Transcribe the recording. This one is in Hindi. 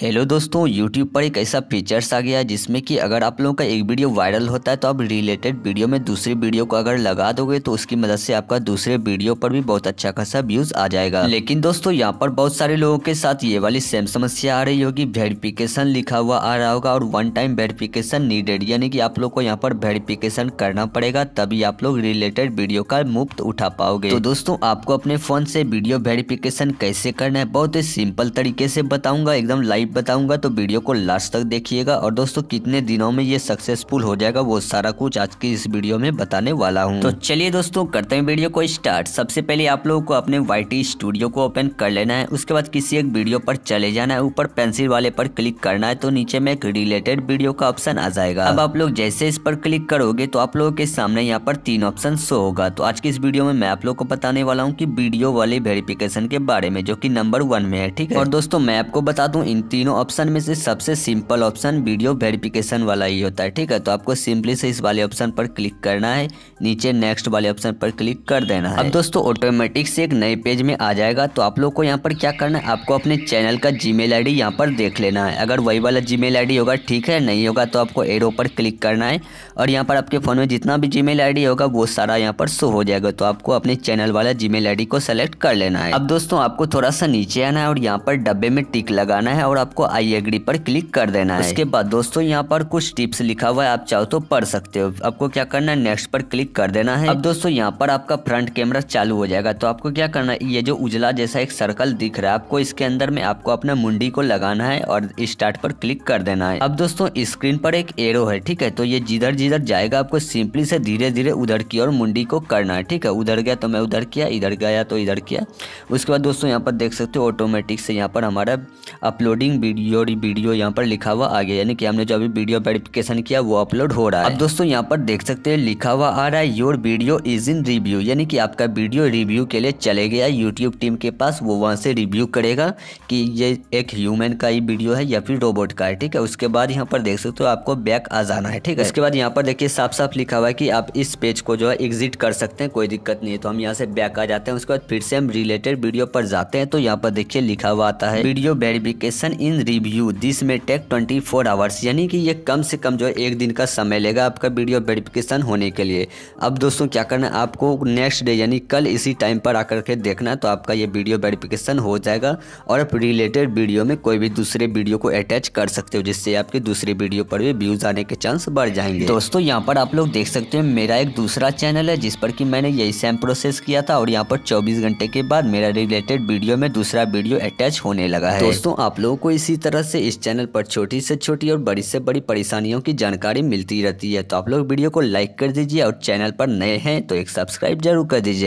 हेलो दोस्तों यूट्यूब पर एक ऐसा फीचर्स आ गया जिसमें कि अगर आप लोगों का एक वीडियो वायरल होता है तो आप रिलेटेड वीडियो में दूसरे वीडियो को अगर लगा दोगे तो उसकी मदद से आपका दूसरे वीडियो पर भी बहुत अच्छा खासा व्यूज आ जाएगा लेकिन दोस्तों यहाँ पर बहुत सारे लोगों के साथ ये वाली सेम समस्या आ रही होगी वेरिफिकेशन लिखा हुआ आ रहा होगा और वन टाइम वेरिफिकेशन नीडेड यानी कि आप लोग को यहाँ पर वेरिफिकेशन करना पड़ेगा तभी आप लोग रिलेटेड वीडियो का मुफ्त उठा पाओगे तो दोस्तों आपको अपने फोन से वीडियो वेरिफिकेशन कैसे करना है बहुत ही सिंपल तरीके से बताऊंगा एकदम लाइव टिप बताऊंगा तो वीडियो को लास्ट तक देखिएगा और दोस्तों कितने दिनों में ये सक्सेसफुल हो जाएगा वो सारा कुछ आज की इस वीडियो में बताने वाला हूँ तो चलिए दोस्तों करते हैं वीडियो को स्टार्ट सबसे पहले आप लोगों को अपने वाई स्टूडियो को ओपन कर लेना है उसके बाद किसी एक वीडियो पर चले जाना है ऊपर पेंसिल वाले पर क्लिक करना है तो नीचे में एक रिलेटेड वीडियो का ऑप्शन आ जाएगा अब आप लोग जैसे इस पर क्लिक करोगे तो आप लोगों के सामने यहाँ पर तीन ऑप्शन शो होगा तो आज की इस वीडियो में मैं आप लोग को बताने वाला हूँ की वीडियो वाले वेरिफिकेशन के बारे में जो की नंबर वन में है ठीक है और दोस्तों मैं आपको बता दू इन तीनों ऑप्शन में से सबसे सिंपल ऑप्शन वीडियो वेरिफिकेशन वाला ही होता है ठीक है तो आपको सिंपली से इस वाले ऑप्शन पर क्लिक करना है नीचे नेक्स्ट वाले ऑप्शन पर क्लिक कर देना है अब दोस्तों ऑटोमेटिक से एक नए पेज में आ जाएगा तो आप लोग को यहाँ पर क्या करना है आपको अपने चैनल का जी मेल आई पर देख लेना है अगर वही वाला जी मेल होगा ठीक है नहीं होगा तो आपको एरो पर क्लिक करना है और यहाँ पर आपके फ़ोन में जितना भी जी मेल होगा वो सारा यहाँ पर शो हो जाएगा तो आपको अपने चैनल वाला जी मेल को सेलेक्ट कर लेना है अब दोस्तों आपको थोड़ा सा नीचे आना है और यहाँ पर डब्बे में टिक लगाना है और आपको आई एग्री पर क्लिक कर देना है उसके बाद दोस्तों यहाँ पर कुछ टिप्स लिखा हुआ है आप चाहो तो पढ़ सकते हो आपको क्या करना है नेक्स्ट पर क्लिक कर देना है अब दोस्तों यहाँ पर आपका फ्रंट कैमरा चालू हो जाएगा तो आपको क्या करना है ये जो उजला जैसा एक सर्कल दिख रहा है आपको इसके अंदर में आपको अपने मुंडी को लगाना है और स्टार्ट पर क्लिक कर देना है अब दोस्तों स्क्रीन पर एक एरो है ठीक है तो ये जिधर जिधर जाएगा आपको सिंपली से धीरे धीरे उधर की और मुंडी को करना है ठीक है उधर गया तो मैं उधर किया इधर गया तो इधर किया उसके बाद दोस्तों यहाँ पर देख सकते हो ऑटोमेटिक से यहाँ पर हमारा अपलोडिंग वीडियो वीडियो यहाँ पर लिखा हुआ आ गया यानी कि हमने जो अभी वीडियो वेरिफिकेशन किया वो अपलोड हो रहा है अब दोस्तों यहाँ पर देख सकते हैं लिखा हुआ आ रहा है your video is in review यानी कि आपका वीडियो रिव्यू के लिए चले गया यूट्यूब टीम के पास वो वहाँ से रिव्यू करेगा कि ये एक ह्यूमन का ही वीडियो है या फिर रोबोट का है ठीक है उसके बाद यहाँ पर देख सकते हो आपको बैक आ जाना है ठीक है उसके बाद यहाँ पर देखिए साफ साफ लिखा हुआ है कि आप इस पेज को जो है एग्जिट कर सकते हैं कोई दिक्कत नहीं है तो हम यहाँ से बैक आ जाते हैं उसके बाद फिर से हम रिलेटेड वीडियो पर जाते हैं तो यहाँ पर देखिए लिखा हुआ आता है video verification in review this may take 24 four hours यानी कि ये कम से कम जो है एक दिन का समय लेगा आपका वीडियो वेरिफिकेशन होने के लिए अब दोस्तों क्या करना आपको नेक्स्ट डे यानी कल इसी टाइम पर आकर के देखना तो आपका ये वीडियो वेरिफिकेशन हो जाएगा और आप रिलेटेड वीडियो में कोई भी दूसरे वीडियो को अटैच कर सकते हो जिससे आपके दूसरे वीडियो पर भी व्यूज़ आने के चांस बढ़ जाएंगे दोस्तों यहाँ पर आप लोग देख सकते हो मेरा एक दूसरा चैनल है जिस पर कि मैंने यही सेम प्रोसेस किया था और यहाँ पर चौबीस घंटे के बाद मेरा रिलेटेड वीडियो में दूसरा वीडियो अटैच होने लगा है दोस्तों आप लोगों को आपको इसी तरह से इस चैनल पर छोटी से छोटी और बड़ी से बड़ी परेशानियों की जानकारी मिलती रहती है तो आप लोग वीडियो को लाइक कर दीजिए और चैनल पर नए हैं तो एक सब्सक्राइब जरूर कर दीजिए